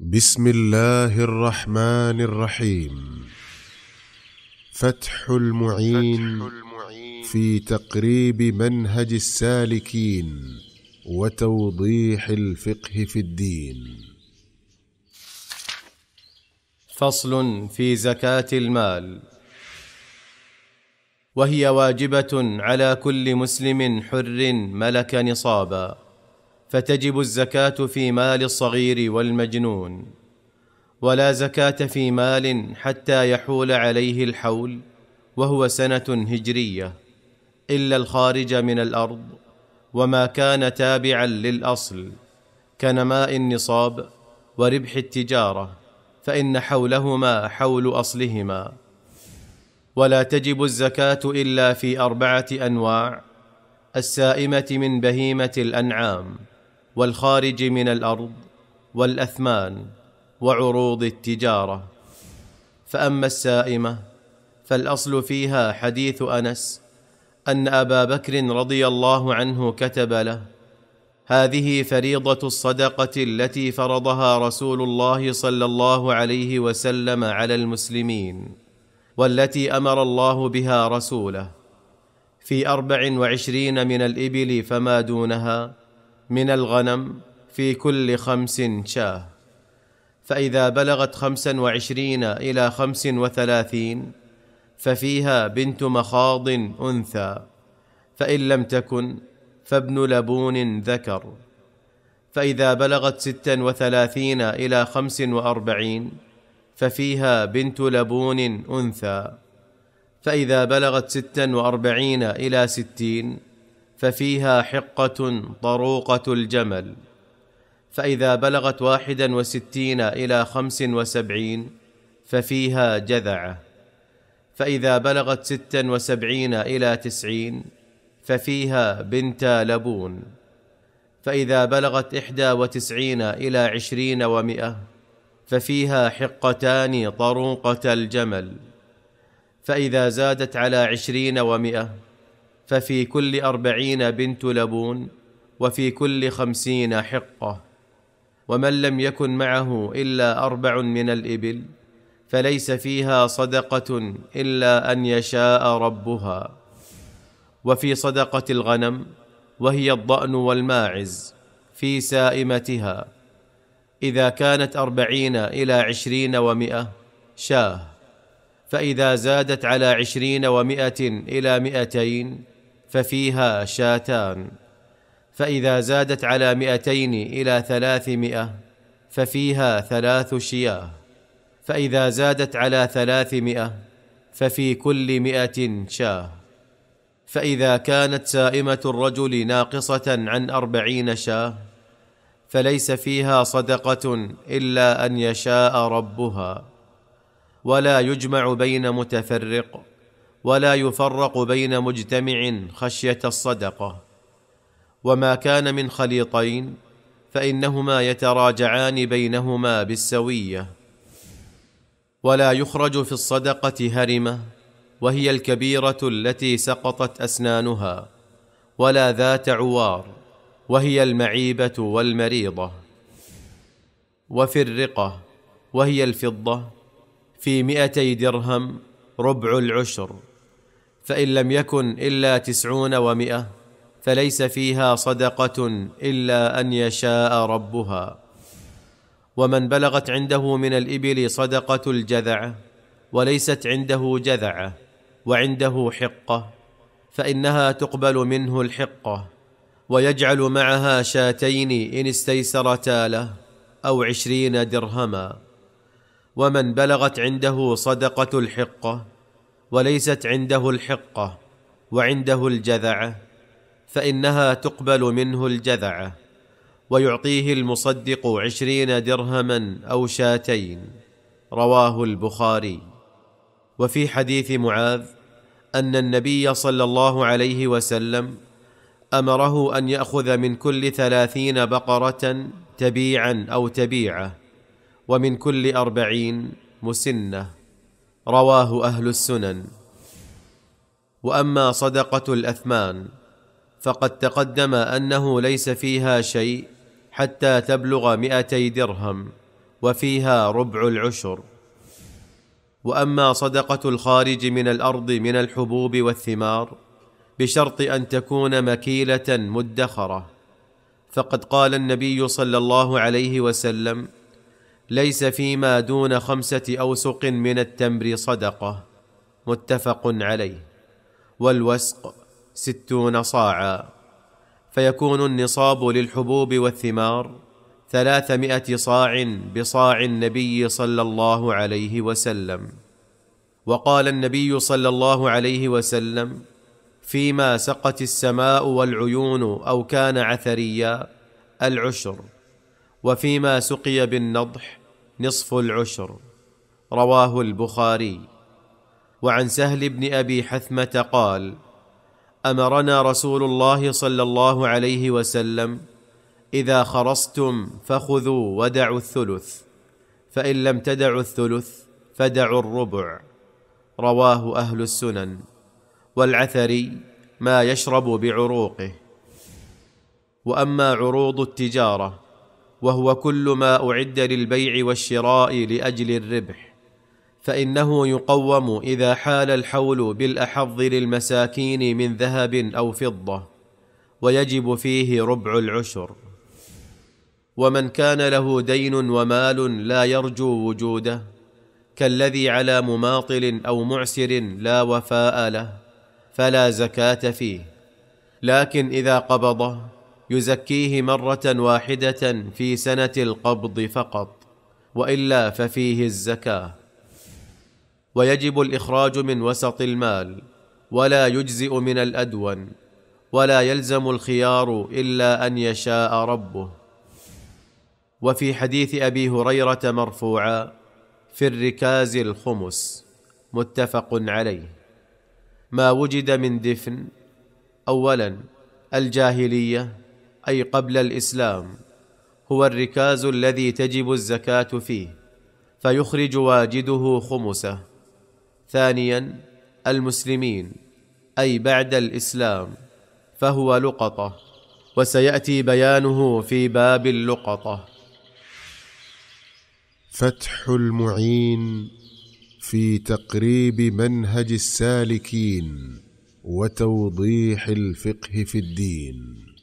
بسم الله الرحمن الرحيم فتح المعين, في تقريب منهج السالكين وتوضيح الفقه في الدين فصل في زكاه المال وهي واجبه على كل مسلم حر ملك نصابا فتجب الزكاه في مال الصغير والمجنون ولا زكاه في مال حتى يحول عليه الحول وهو سنه هجريه الا الخارج من الارض وما كان تابعا للاصل كنماء النصاب وربح التجاره فان حولهما حول اصلهما ولا تجب الزكاه الا في اربعه انواع السائمه من بهيمه الانعام والخارج من الارض والاثمان وعروض التجاره فاما السائمه فالاصل فيها حديث انس ان ابا بكر رضي الله عنه كتب له هذه فريضه الصدقه التي فرضها رسول الله صلى الله عليه وسلم على المسلمين والتي امر الله بها رسوله في اربع وعشرين من الابل فما دونها من الغنم في كل خمس شاه فإذا بلغت خمسا وعشرين إلى خمس وثلاثين ففيها بنت مخاض أنثى فإن لم تكن فابن لبون ذكر فإذا بلغت ستا وثلاثين إلى خمس وأربعين ففيها بنت لبون أنثى فإذا بلغت ستا وأربعين إلى ستين ففيها حقه طروقه الجمل فاذا بلغت واحدا وستين الى خمس وسبعين ففيها جذعه فاذا بلغت ستا وسبعين الى تسعين ففيها بنت لبون فاذا بلغت احدى وتسعين الى عشرين ومائه ففيها حقتان طروقه الجمل فاذا زادت على عشرين ومائه ففي كل أربعين بنت لبون وفي كل خمسين حقة ومن لم يكن معه إلا أربع من الإبل فليس فيها صدقة إلا أن يشاء ربها وفي صدقة الغنم وهي الضأن والماعز في سائمتها إذا كانت أربعين إلى عشرين ومائه شاه فإذا زادت على عشرين ومائه إلى مائتين ففيها شاتان فإذا زادت على مئتين إلى ثلاثمائة ففيها ثلاث شياه فإذا زادت على ثلاثمائة ففي كل مئة شاه فإذا كانت سائمة الرجل ناقصة عن أربعين شاه فليس فيها صدقة إلا أن يشاء ربها ولا يجمع بين متفرق ولا يفرق بين مجتمع خشيه الصدقه وما كان من خليطين فانهما يتراجعان بينهما بالسويه ولا يخرج في الصدقه هرمه وهي الكبيره التي سقطت اسنانها ولا ذات عوار وهي المعيبه والمريضه وفي الرقه وهي الفضه في مئتي درهم ربع العشر فان لم يكن الا تسعون ومائه فليس فيها صدقه الا ان يشاء ربها ومن بلغت عنده من الابل صدقه الجذع وليست عنده جذعه وعنده حقه فانها تقبل منه الحقه ويجعل معها شاتين ان استيسرتا له او عشرين درهما ومن بلغت عنده صدقه الحقه وليست عنده الحقه وعنده الجذعه فانها تقبل منه الجذعه ويعطيه المصدق عشرين درهما او شاتين رواه البخاري وفي حديث معاذ ان النبي صلى الله عليه وسلم امره ان ياخذ من كل ثلاثين بقره تبيعا او تبيعه ومن كل اربعين مسنه رواه اهل السنن واما صدقه الاثمان فقد تقدم انه ليس فيها شيء حتى تبلغ مئتي درهم وفيها ربع العشر واما صدقه الخارج من الارض من الحبوب والثمار بشرط ان تكون مكيله مدخره فقد قال النبي صلى الله عليه وسلم ليس فيما دون خمسه اوسق من التمر صدقه متفق عليه والوسق ستون صاعا فيكون النصاب للحبوب والثمار ثلاثمائه صاع بصاع النبي صلى الله عليه وسلم وقال النبي صلى الله عليه وسلم فيما سقت السماء والعيون او كان عثريا العشر وفيما سقي بالنضح نصف العشر رواه البخاري وعن سهل بن ابي حثمه قال امرنا رسول الله صلى الله عليه وسلم اذا خرصتم فخذوا ودعوا الثلث فان لم تدعوا الثلث فدعوا الربع رواه اهل السنن والعثري ما يشرب بعروقه واما عروض التجاره وهو كل ما اعد للبيع والشراء لاجل الربح فانه يقوم اذا حال الحول بالاحظ للمساكين من ذهب او فضه ويجب فيه ربع العشر ومن كان له دين ومال لا يرجو وجوده كالذي على مماطل او معسر لا وفاء له فلا زكاه فيه لكن اذا قبضه يزكيه مره واحده في سنه القبض فقط والا ففيه الزكاه ويجب الاخراج من وسط المال ولا يجزئ من الادون ولا يلزم الخيار الا ان يشاء ربه وفي حديث ابي هريره مرفوعا في الركاز الخمس متفق عليه ما وجد من دفن اولا الجاهليه اي قبل الاسلام هو الركاز الذي تجب الزكاه فيه فيخرج واجده خمسه ثانيا المسلمين اي بعد الاسلام فهو لقطه وسياتي بيانه في باب اللقطه فتح المعين في تقريب منهج السالكين وتوضيح الفقه في الدين